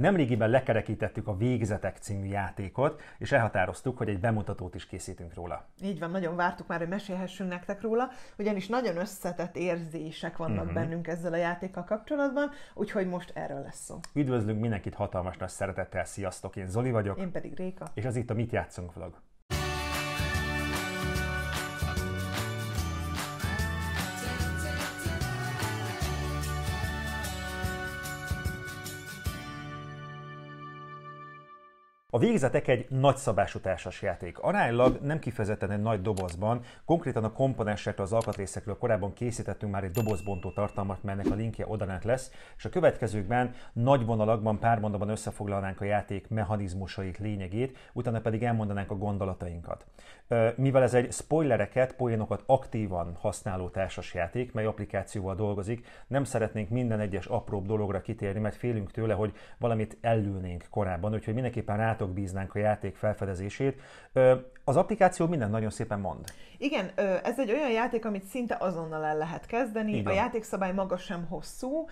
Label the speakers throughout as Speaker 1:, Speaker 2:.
Speaker 1: Nemrégiben lekerekítettük a Végzetek című játékot, és elhatároztuk, hogy egy bemutatót is készítünk róla.
Speaker 2: Így van, nagyon vártuk már, hogy mesélhessünk nektek róla, ugyanis nagyon összetett érzések vannak uh-huh. bennünk ezzel a játékkal kapcsolatban, úgyhogy most erről lesz szó.
Speaker 1: Üdvözlünk mindenkit hatalmas nagy szeretettel, sziasztok! Én Zoli vagyok. Én
Speaker 2: pedig Réka. És
Speaker 1: az itt a Mit játszunk vlog. A végzetek egy nagyszabású társasjáték. Aránylag nem kifejezetten egy nagy dobozban, konkrétan a komponensekről, az alkatrészekről korábban készítettünk már egy dobozbontó tartalmat, mert ennek a linkje odanát lesz, és a következőkben nagy vonalakban, pár mondatban összefoglalnánk a játék mechanizmusait, lényegét, utána pedig elmondanánk a gondolatainkat. Mivel ez egy spoilereket, poénokat aktívan használó társasjáték, mely applikációval dolgozik, nem szeretnénk minden egyes apróbb dologra kitérni, mert félünk tőle, hogy valamit ellülnénk korábban, úgyhogy mindenképpen rá rátok bíznánk a játék felfedezését az applikáció minden nagyon szépen mond.
Speaker 2: Igen, ez egy olyan játék, amit szinte azonnal el lehet kezdeni, Igen. a játékszabály maga sem hosszú,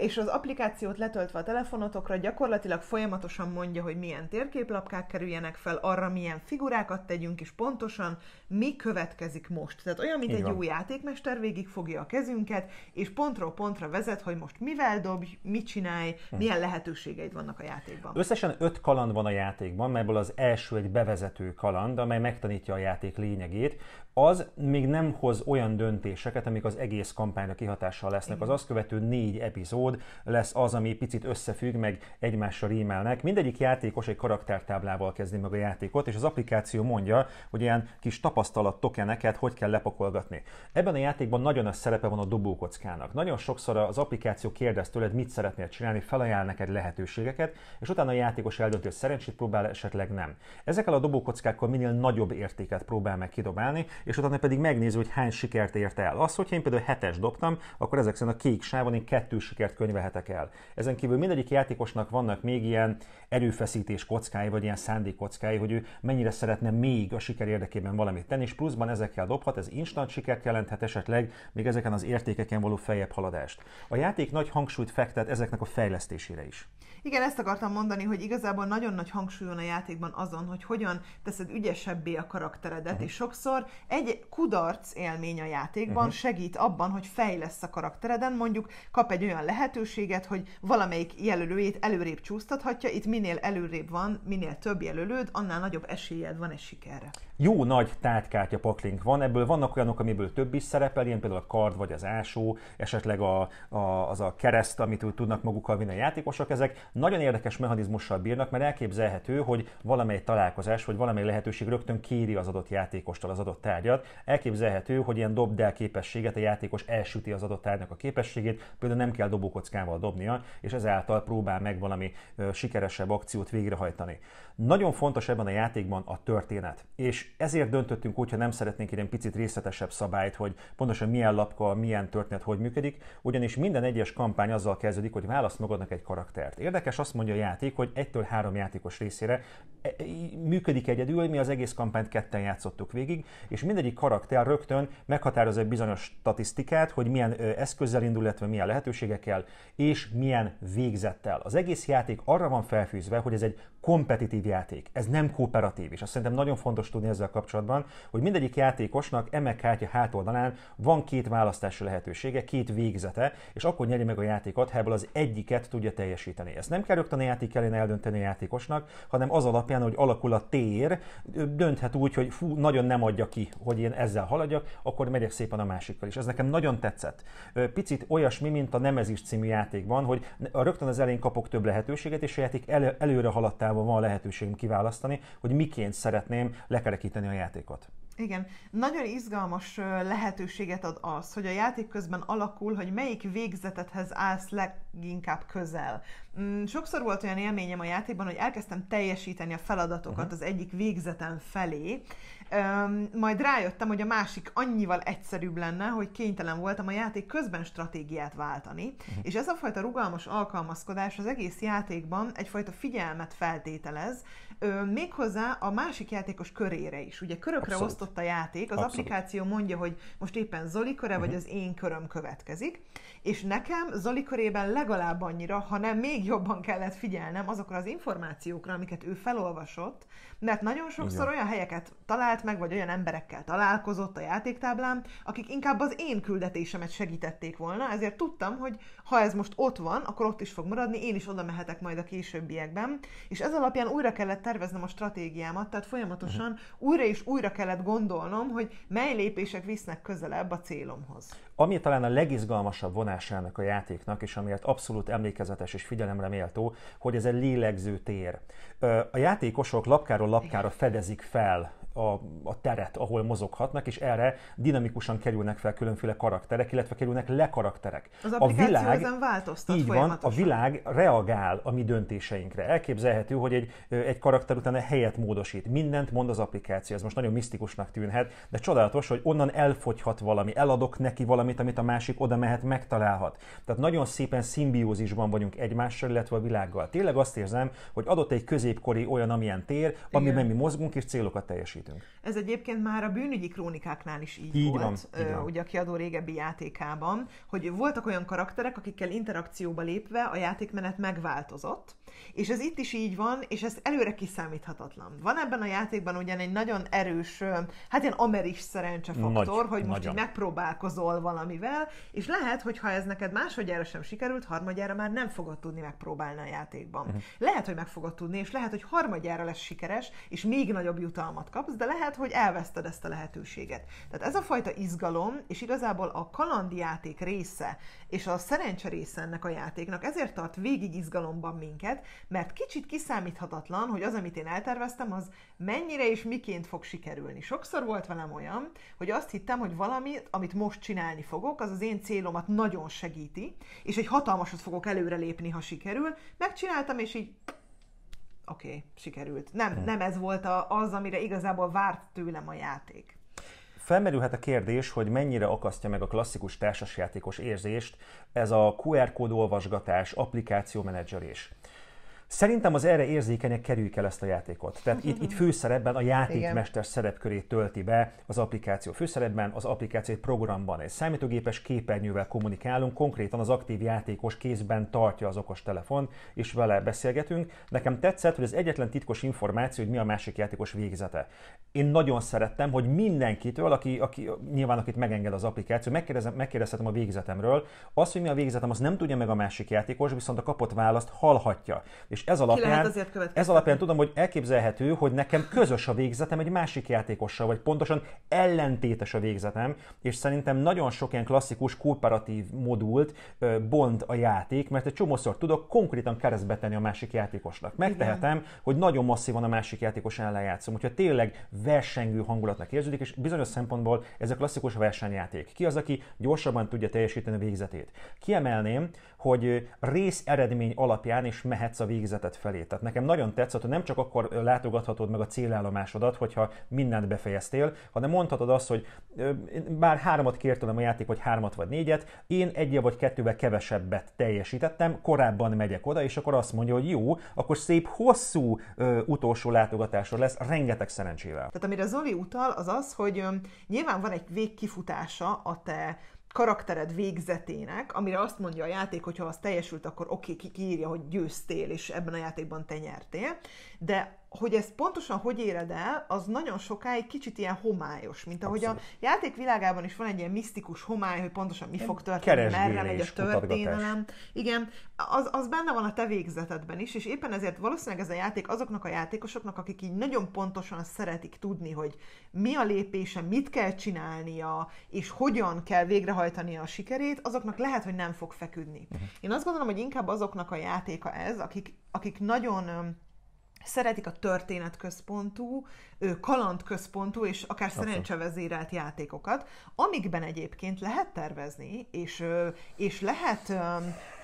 Speaker 2: és az applikációt letöltve a telefonotokra gyakorlatilag folyamatosan mondja, hogy milyen térképlapkák kerüljenek fel, arra milyen figurákat tegyünk, és pontosan mi következik most. Tehát olyan, mint Igen. egy jó játékmester, végig fogja a kezünket, és pontról pontra vezet, hogy most mivel dobj, mit csinálj, hm. milyen lehetőségeid vannak a játékban.
Speaker 1: Összesen öt kaland van a játékban, melyből az első egy bevezető kaland, amely amely megtanítja a játék lényegét az még nem hoz olyan döntéseket, amik az egész kampányra kihatással lesznek. Az azt követő négy epizód lesz az, ami picit összefügg, meg egymással rímelnek. Mindegyik játékos egy karaktertáblával kezdi meg a játékot, és az applikáció mondja, hogy ilyen kis tapasztalat tokeneket hogy kell lepakolgatni. Ebben a játékban nagyon nagy szerepe van a dobókockának. Nagyon sokszor az applikáció kérdez tőled, mit szeretnél csinálni, felajánl neked lehetőségeket, és utána a játékos eldönti, hogy szerencsét próbál, esetleg nem. Ezekkel a dobókockákkal minél nagyobb értéket próbál meg kidobálni, és utána pedig megnézi, hogy hány sikert ért el. Az, hogyha én például hetes dobtam, akkor ezek szerint a kék sávon én kettő sikert könyvehetek el. Ezen kívül mindegyik játékosnak vannak még ilyen erőfeszítés kockái, vagy ilyen szándék kockái, hogy ő mennyire szeretne még a siker érdekében valamit tenni, és pluszban ezekkel dobhat, ez instant sikert jelenthet esetleg, még ezeken az értékeken való feljebb haladást. A játék nagy hangsúlyt fektet ezeknek a fejlesztésére is.
Speaker 2: Igen, ezt akartam mondani, hogy igazából nagyon nagy hangsúlyon a játékban azon, hogy hogyan teszed ügyesebbé a karakteredet, uh-huh. és sokszor egy kudarc élmény a játékban uh-huh. segít abban, hogy fejlesz a karaktereden, mondjuk kap egy olyan lehetőséget, hogy valamelyik jelölőjét előrébb csúsztathatja, itt minél előrébb van, minél több jelölőd, annál nagyobb esélyed van egy sikerre.
Speaker 1: Jó nagy tárgykártya paklink van, ebből vannak olyanok, amiből több is szerepel, ilyen például a kard vagy az ásó, esetleg a, a, az a kereszt, amit tudnak magukkal vinni a játékosok, ezek nagyon érdekes mechanizmussal bírnak, mert elképzelhető, hogy valamely találkozás vagy valamely lehetőség rögtön kéri az adott játékostól az adott tár tárgyat, elképzelhető, hogy ilyen dobd el képességet a játékos elsüti az adott tárgynak a képességét, például nem kell dobókockával dobnia, és ezáltal próbál meg valami sikeresebb akciót végrehajtani. Nagyon fontos ebben a játékban a történet, és ezért döntöttünk úgy, ha nem szeretnénk egy picit részletesebb szabályt, hogy pontosan milyen lapka, milyen történet hogy működik, ugyanis minden egyes kampány azzal kezdődik, hogy választ magadnak egy karaktert. Érdekes azt mondja a játék, hogy egytől három játékos részére e, e, működik egyedül, mi az egész kampányt ketten játszottuk végig, és mindegyik karakter rögtön meghatároz egy bizonyos statisztikát, hogy milyen eszközzel indul, illetve milyen lehetőségekkel, és milyen végzettel. Az egész játék arra van felfűzve, hogy ez egy kompetitív játék, ez nem kooperatív, és azt szerintem nagyon fontos tudni ezzel kapcsolatban, hogy mindegyik játékosnak eme kártya hátoldalán van két választási lehetősége, két végzete, és akkor nyeri meg a játékot, ha ebből az egyiket tudja teljesíteni. Ezt nem kell rögtön a játék elén eldönteni a játékosnak, hanem az alapján, hogy alakul a tér, dönthet úgy, hogy fú, nagyon nem adja ki hogy én ezzel haladjak, akkor megyek szépen a másikkal is. Ez nekem nagyon tetszett. Picit olyasmi, mint a Nemezis című játékban, hogy rögtön az elején kapok több lehetőséget, és a játék elő, előre haladtával van lehetőségem kiválasztani, hogy miként szeretném lekerekíteni a játékot.
Speaker 2: Igen, nagyon izgalmas lehetőséget ad az, hogy a játék közben alakul, hogy melyik végzetethez állsz leginkább közel. Mm, sokszor volt olyan élményem a játékban, hogy elkezdtem teljesíteni a feladatokat uh-huh. az egyik végzetem felé, majd rájöttem, hogy a másik annyival egyszerűbb lenne, hogy kénytelen voltam a játék közben stratégiát váltani, uh-huh. és ez a fajta rugalmas alkalmazkodás az egész játékban egyfajta figyelmet feltételez, méghozzá a másik játékos körére is. Ugye körökre Abszolút. osztott ott a játék. Az Abszolút. applikáció mondja, hogy most éppen Zoli köre, uh-huh. vagy mhm. az én köröm következik, és nekem Zoli körében legalább annyira, ha nem még jobban kellett figyelnem azokra az információkra, amiket ő felolvasott, mert nagyon sokszor Igen. olyan helyeket talált meg, vagy olyan emberekkel találkozott a játéktáblám, akik inkább az én küldetésemet segítették volna, ezért tudtam, hogy ha ez most ott van, akkor ott is fog maradni, én is oda mehetek majd a későbbiekben, és ez alapján újra kellett terveznem a stratégiámat, tehát folyamatosan uh-huh. újra és újra kellett gondolni, gondolnom, hogy mely lépések visznek közelebb a célomhoz.
Speaker 1: Ami talán a legizgalmasabb vonásának a játéknak, és amiért abszolút emlékezetes és figyelemre méltó, hogy ez egy lélegző tér. A játékosok lapkáról lapkára fedezik fel a, a teret, ahol mozoghatnak, és erre dinamikusan kerülnek fel különféle karakterek, illetve kerülnek lekarakterek. Az a világ, ezen
Speaker 2: változtat így van, a
Speaker 1: világ reagál a mi döntéseinkre. Elképzelhető, hogy egy, egy karakter utána helyet módosít. Mindent mond az applikáció. Ez most nagyon misztikusnak tűnhet, de csodálatos, hogy onnan elfogyhat valami. Eladok neki valamit, amit a másik oda mehet, megtalálhat. Tehát nagyon szépen szimbiózisban vagyunk egymással, illetve a világgal. Tényleg azt érzem, hogy adott egy középkori olyan, amilyen tér, amiben mi mozgunk és célokat teljesít készítünk.
Speaker 2: Ez egyébként már a bűnügyi krónikáknál is így, így volt, van, így van. ugye a kiadó régebbi játékában, hogy voltak olyan karakterek, akikkel interakcióba lépve a játékmenet megváltozott, és ez itt is így van, és ez előre kiszámíthatatlan. Van ebben a játékban ugyan egy nagyon erős, hát ilyen ameris szerencsefaktor, Nagy, hogy most nagyon. megpróbálkozol valamivel, és lehet, hogy ha ez neked másodjára sem sikerült, harmadjára már nem fogod tudni megpróbálni a játékban. Uh-huh. Lehet, hogy meg fogod tudni, és lehet, hogy harmadjára lesz sikeres, és még nagyobb jutalmat kapsz, de lehet, hogy elveszted ezt a lehetőséget. Tehát ez a fajta izgalom, és igazából a kalandjáték része, és a szerencse része ennek a játéknak ezért tart végig izgalomban minket, mert kicsit kiszámíthatatlan, hogy az, amit én elterveztem, az mennyire és miként fog sikerülni. Sokszor volt velem olyan, hogy azt hittem, hogy valami, amit most csinálni fogok, az az én célomat nagyon segíti, és egy hatalmasat fogok előrelépni, ha sikerül. Megcsináltam, és így oké, okay, sikerült. Nem, hmm. nem ez volt a, az, amire igazából várt tőlem a játék.
Speaker 1: Felmerülhet a kérdés, hogy mennyire akasztja meg a klasszikus társasjátékos érzést ez a QR kód olvasgatás, applikáció menedzserés. Szerintem az erre érzékenyek kerüljük el ezt a játékot. Tehát itt, itt főszerepben a játékmester szerepkörét tölti be az applikáció. Főszerepben az applikáció egy programban, egy számítógépes képernyővel kommunikálunk, konkrétan az aktív játékos kézben tartja az okos telefon, és vele beszélgetünk. Nekem tetszett, hogy az egyetlen titkos információ, hogy mi a másik játékos végzete. Én nagyon szerettem, hogy mindenkitől, aki, aki nyilván akit megenged az applikáció, megkérdezhetem a végzetemről. Az, hogy mi a végzetem, az nem tudja meg a másik játékos, viszont a kapott választ hallhatja és ez alapján, ez alapján tudom, hogy elképzelhető, hogy nekem közös a végzetem egy másik játékossal, vagy pontosan ellentétes a végzetem, és szerintem nagyon sok ilyen klasszikus kooperatív modult bont a játék, mert egy csomószor tudok konkrétan keresztbe tenni a másik játékosnak. Megtehetem, Igen. hogy nagyon masszívan a másik játékos ellen játszom, hogyha tényleg versengő hangulatnak érződik, és bizonyos szempontból ez a klasszikus versenyjáték. Ki az, aki gyorsabban tudja teljesíteni a végzetét? Kiemelném, hogy rész eredmény alapján is mehetsz a végzetet felé. Tehát nekem nagyon tetszett, hogy nem csak akkor látogathatod meg a célállomásodat, hogyha mindent befejeztél, hanem mondhatod azt, hogy bár háromat kért a játék, vagy hármat vagy négyet, én egy vagy kettővel kevesebbet teljesítettem, korábban megyek oda, és akkor azt mondja, hogy jó, akkor szép hosszú ö, utolsó látogatásod lesz, rengeteg szerencsével. Tehát
Speaker 2: amire Zoli utal, az az, hogy ö, nyilván van egy végkifutása a te karaktered végzetének, amire azt mondja a játék, hogy ha az teljesült, akkor oké, okay, kiírja, hogy győztél, és ebben a játékban te nyertél, de hogy ezt pontosan hogy éred el, az nagyon sokáig kicsit ilyen homályos, mint ahogy Abszolút. a játékvilágában is van egy ilyen misztikus homály, hogy pontosan mi fog történni, merre megy a történelem. Igen, az, az benne van a te végzetedben is, és éppen ezért valószínűleg ez a játék azoknak a játékosoknak, akik így nagyon pontosan szeretik tudni, hogy mi a lépése, mit kell csinálnia, és hogyan kell végrehajtani a sikerét, azoknak lehet, hogy nem fog feküdni. Uh-huh. Én azt gondolom, hogy inkább azoknak a játéka ez, akik, akik nagyon szeretik a történetközpontú, kalandközpontú és akár szerencsevezérelt játékokat, amikben egyébként lehet tervezni, és, és lehet,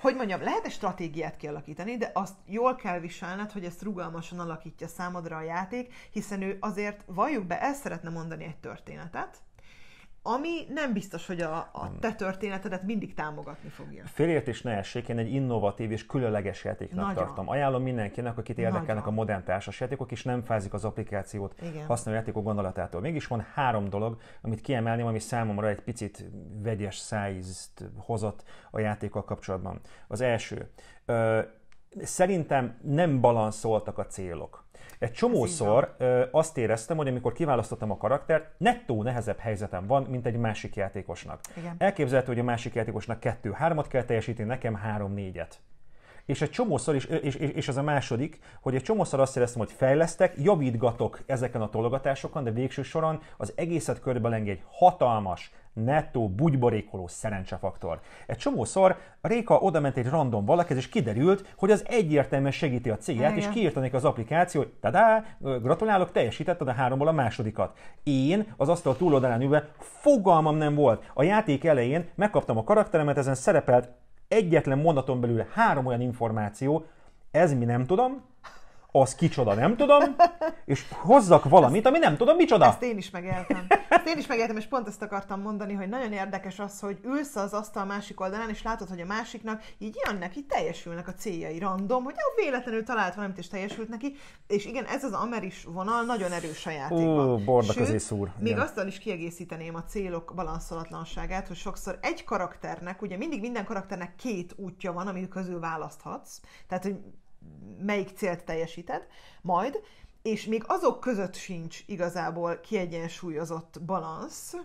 Speaker 2: hogy mondjam, lehet egy stratégiát kialakítani, de azt jól kell viselned, hogy ezt rugalmasan alakítja számodra a játék, hiszen ő azért, valljuk be, el szeretne mondani egy történetet, ami nem biztos, hogy a, a hmm. te történetedet mindig támogatni fogja.
Speaker 1: Félértés ne essék, én egy innovatív és különleges játéknak Nagyon. tartom. Ajánlom mindenkinek, akit érdekelnek Nagyon. a modern társasjátékok, és nem fázik az applikációt Igen. használó játékok gondolatától. Mégis van három dolog, amit kiemelném, ami számomra egy picit vegyes szájízt hozott a játékkal kapcsolatban. Az első, szerintem nem balanszoltak a célok. Egy csomószor azt éreztem, hogy amikor kiválasztottam a karaktert, nettó nehezebb helyzetem van, mint egy másik játékosnak. Igen. Elképzelhető, hogy a másik játékosnak kettő-hármat kell teljesíteni, nekem három-négyet és egy csomószor, és, és, és, és ez a második, hogy egy csomószor azt éreztem, hogy fejlesztek, javítgatok ezeken a tologatásokon, de végső soron az egészet körbelengi egy hatalmas, nettó, bugyborékoló szerencsefaktor. Egy csomószor Réka oda ment egy random valakihez, és kiderült, hogy az egyértelműen segíti a célját, és kiírta az applikáció, hogy tadá, gratulálok, teljesítetted a háromból a másodikat. Én az asztal túloldalán ülve fogalmam nem volt. A játék elején megkaptam a karakteremet, ezen szerepelt egyetlen mondaton belül három olyan információ, ez mi nem tudom, az kicsoda, nem tudom, és hozzak valamit, ami nem tudom, micsoda. Ezt én is
Speaker 2: megéltem. Ezt én is megéltem, és pont ezt akartam mondani, hogy nagyon érdekes az, hogy ülsz az asztal másik oldalán, és látod, hogy a másiknak így jönnek, így teljesülnek a céljai random, hogy véletlenül talált valamit, és teljesült neki, és igen, ez az ameris vonal nagyon erős a játékban. Ó, borda közé szúr. Még igen. azzal is kiegészíteném a célok balanszolatlanságát, hogy sokszor egy karakternek, ugye mindig minden karakternek két útja van, amit közül választhatsz, tehát hogy melyik célt teljesíted majd, és még azok között sincs igazából kiegyensúlyozott balansz,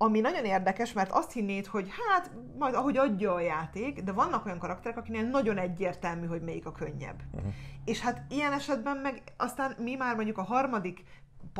Speaker 2: ami nagyon érdekes, mert azt hinnéd, hogy hát, majd ahogy adja a játék, de vannak olyan karakterek, akinél nagyon egyértelmű, hogy melyik a könnyebb. Uh-huh. És hát ilyen esetben meg aztán mi már mondjuk a harmadik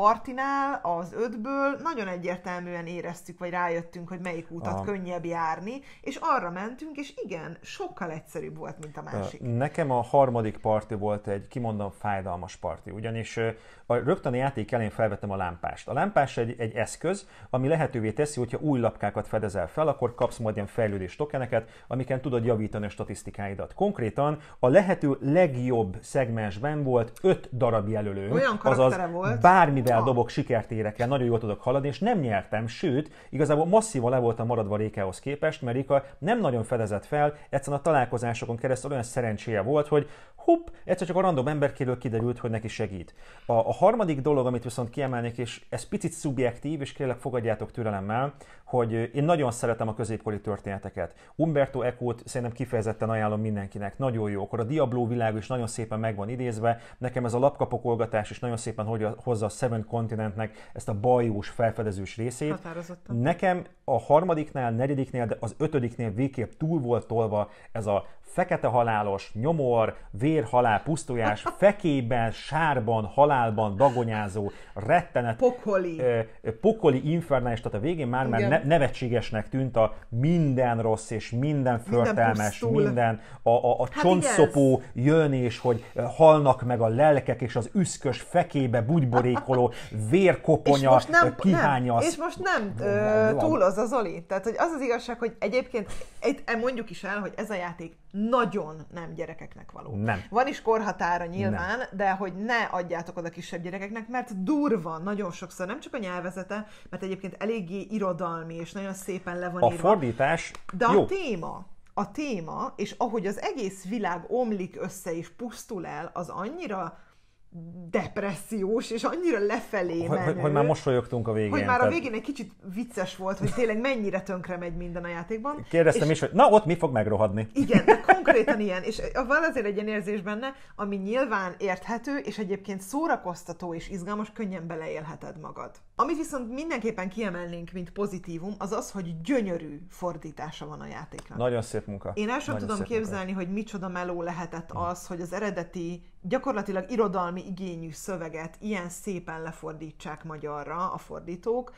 Speaker 2: partinál, az ötből nagyon egyértelműen éreztük, vagy rájöttünk, hogy melyik útat Aha. könnyebb járni, és arra mentünk, és igen, sokkal egyszerűbb volt, mint a másik.
Speaker 1: Nekem a harmadik parti volt egy kimondom fájdalmas parti, ugyanis a rögtön a játék elén felvettem a lámpást. A lámpás egy, egy eszköz, ami lehetővé teszi, hogyha új lapkákat fedezel fel, akkor kapsz majd ilyen fejlődés tokeneket, amiken tudod javítani a statisztikáidat. Konkrétan a lehető legjobb szegmensben volt öt darab jelölő. Olyan azaz volt. bármi erővel dobok sikert érek el, nagyon jól tudok haladni, és nem nyertem, sőt, igazából masszívan le voltam maradva Rékához képest, mert Réka nem nagyon fedezett fel, egyszerűen a találkozásokon keresztül olyan szerencséje volt, hogy hupp, egyszer csak a random emberkéről kiderült, hogy neki segít. A, a harmadik dolog, amit viszont kiemelnék, és ez picit szubjektív, és kérlek fogadjátok türelemmel, hogy én nagyon szeretem a középkori történeteket. Umberto Eco-t szerintem kifejezetten ajánlom mindenkinek, nagyon jó. Akkor a Diablo világ is nagyon szépen meg van idézve, nekem ez a lapkapokolgatás is nagyon szépen hozza a Seven Seven kontinentnek ezt a bajós felfedezős részét. Nekem a harmadiknál, negyediknél, de az ötödiknél végképp túl volt tolva ez a fekete halálos, nyomor, vérhalál, pusztulás, fekében, sárban, halálban dagonyázó, rettenet, pokoli, eh, pokoli infernális, tehát a végén már, már nevetségesnek tűnt a minden rossz és minden förtelmes, minden, minden a, a, a hát csontszopó jön és hogy halnak meg a lelkek, és az üszkös fekébe bugyborékol forró, vérkoponya, és nem, kihánya. Nem, és most nem ö, túl az az
Speaker 2: Zoli. Tehát, hogy az az igazság, hogy egyébként itt e mondjuk is el, hogy ez a játék nagyon nem gyerekeknek való. Nem. Van is korhatára nyilván, nem. de hogy ne adjátok oda kisebb gyerekeknek, mert durva nagyon sokszor, nem csak a nyelvezete, mert egyébként eléggé irodalmi és nagyon szépen le van a írva. A
Speaker 1: fordítás De a
Speaker 2: téma, a téma, és ahogy az egész világ omlik össze és pusztul el, az annyira depressziós, és annyira lefelé hogy, menő, hogy, már
Speaker 1: mosolyogtunk a végén. Hogy már tehát... a végén
Speaker 2: egy kicsit vicces volt, hogy tényleg mennyire tönkre megy minden a játékban. Kérdeztem és... is,
Speaker 1: hogy na ott mi fog megrohadni. Igen,
Speaker 2: de konkrétan ilyen, és eh, van azért egy ilyen érzés benne, ami nyilván érthető, és egyébként szórakoztató és izgalmas, könnyen beleélheted magad. Amit viszont mindenképpen kiemelnénk, mint pozitívum, az az, hogy gyönyörű fordítása van a játéknak. Nagyon
Speaker 1: szép munka. Én el sem Nagyon tudom képzelni,
Speaker 2: munka. hogy micsoda meló lehetett az, hogy az eredeti, gyakorlatilag irodalmi igényű szöveget ilyen szépen lefordítsák magyarra a fordítók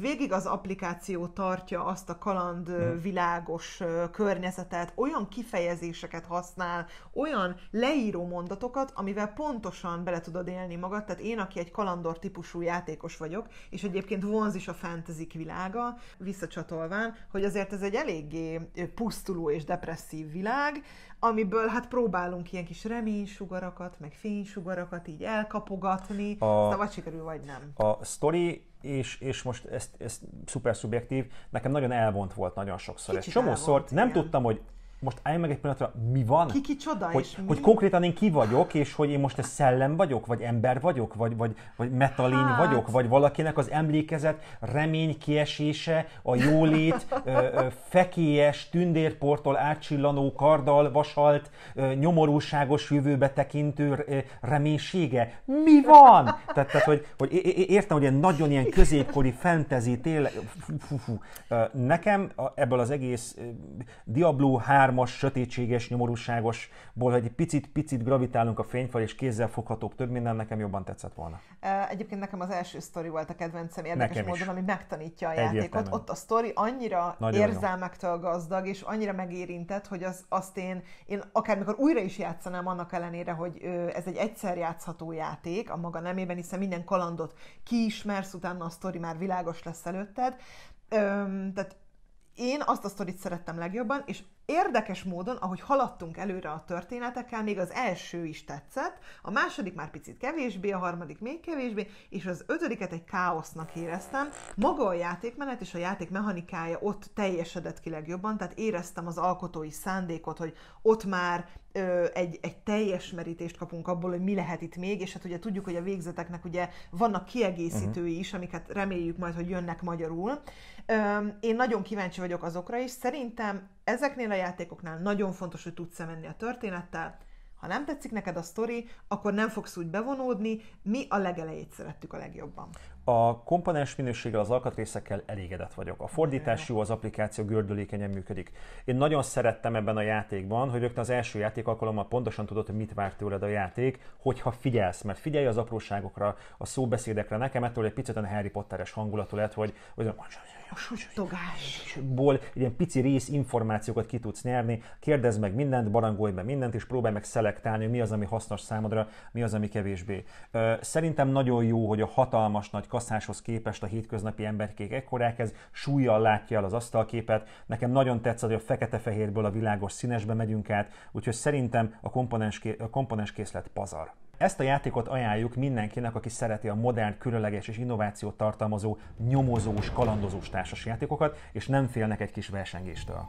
Speaker 2: végig az applikáció tartja azt a kaland mhm. világos környezetet, olyan kifejezéseket használ, olyan leíró mondatokat, amivel pontosan bele tudod élni magad. Tehát én, aki egy kalandor típusú játékos vagyok, és egyébként vonz is a fantasy világa, visszacsatolván, hogy azért ez egy eléggé pusztuló és depresszív világ, amiből hát próbálunk ilyen kis reménysugarakat, meg fénysugarakat így elkapogatni, a, aztán szóval vagy sikerül, vagy nem.
Speaker 1: A story és, és most ez, ez szuper szubjektív, nekem nagyon elvont volt nagyon sokszor. Kicsit Egy csomószor elvont, nem igen. tudtam, hogy most állj meg egy pillanatra, mi van? Ki
Speaker 2: csoda, hogy, és mi? hogy
Speaker 1: konkrétan én ki vagyok, és hogy én most egy szellem vagyok, vagy ember vagyok, vagy, vagy, vagy metalin hát. vagyok, vagy valakinek az emlékezet, remény kiesése, a jólét, ö, ö, fekélyes, tündérporttól átcsillanó karddal vasalt, ö, nyomorúságos jövőbe tekintő ö, reménysége. Mi van? Tehát, tehát hogy, hogy értem, hogy ilyen nagyon ilyen középkori fantasy tényleg, fú, fú, fú. nekem ebből az egész Diablo 3 hármas, sötétséges, nyomorúságosból, hogy egy picit-picit gravitálunk a fényfal, és kézzel foghatók több minden, nekem jobban tetszett volna.
Speaker 2: Egyébként nekem az első sztori volt a kedvencem érdekes nekem módon, is. ami megtanítja a Egyértelműen. játékot. Ott a sztori annyira Nagyon érzelmektől gazdag, és annyira megérintett, hogy az, azt én, én akármikor újra is játszanám annak ellenére, hogy ez egy egyszer játszható játék a maga nemében, hiszen minden kalandot kiismersz, utána a sztori már világos lesz előtted. Öm, tehát én azt a sztorit szerettem legjobban, és Érdekes módon, ahogy haladtunk előre a történetekkel, még az első is tetszett, a második már picit kevésbé, a harmadik még kevésbé, és az ötödiket egy káosznak éreztem. Maga a játékmenet és a játék mechanikája ott teljesedett ki legjobban, tehát éreztem az alkotói szándékot, hogy ott már ö, egy, egy teljes merítést kapunk abból, hogy mi lehet itt még, és hát ugye tudjuk, hogy a végzeteknek ugye vannak kiegészítői uh-huh. is, amiket reméljük majd, hogy jönnek magyarul. Ö, én nagyon kíváncsi vagyok azokra is. Szerintem ezeknél a játékoknál nagyon fontos, hogy tudsz menni a történettel, ha nem tetszik neked a sztori, akkor nem fogsz úgy bevonódni, mi a legelejét szerettük a legjobban.
Speaker 1: A komponens minőséggel, az alkatrészekkel elégedett vagyok. A fordítás jó, az applikáció gördülékenyen működik. Én nagyon szerettem ebben a játékban, hogy rögtön az első játék alkalommal pontosan tudod, hogy mit vár tőled a játék, hogyha figyelsz, mert figyelj az apróságokra, a szóbeszédekre. Nekem ettől egy picit a Harry Potteres hangulatú lett, hogy, hogy ból ilyen pici rész információkat ki tudsz nyerni, kérdezz meg mindent, barangolj be mindent, és próbálj meg szelektálni, mi az, ami hasznos számodra, mi az, ami kevésbé. Szerintem nagyon jó, hogy a hatalmas nagy kasszáshoz képest a hétköznapi emberkék ekkorák, ez súlyjal látja el az asztalképet. Nekem nagyon tetszett, hogy a fekete-fehérből a világos színesbe megyünk át, úgyhogy szerintem a komponens, a komponens készlet pazar. Ezt a játékot ajánljuk mindenkinek, aki szereti a modern, különleges és innovációt tartalmazó nyomozós, kalandozós társas játékokat, és nem félnek egy kis versengéstől.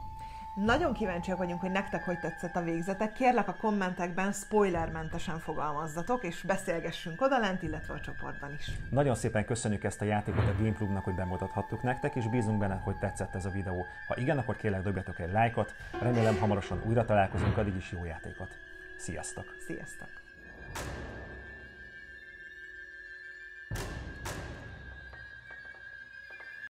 Speaker 2: Nagyon kíváncsiak vagyunk, hogy nektek hogy tetszett a végzetek. Kérlek a kommentekben spoilermentesen fogalmazzatok, és beszélgessünk odalent, illetve a csoportban is.
Speaker 1: Nagyon szépen köszönjük ezt a játékot a Gameplugnak, hogy bemutathattuk nektek, és bízunk benne, hogy tetszett ez a videó. Ha igen, akkor kérlek dobjatok egy lájkot. Remélem hamarosan újra találkozunk, addig is jó játékot. Sziasztok! Sziasztok!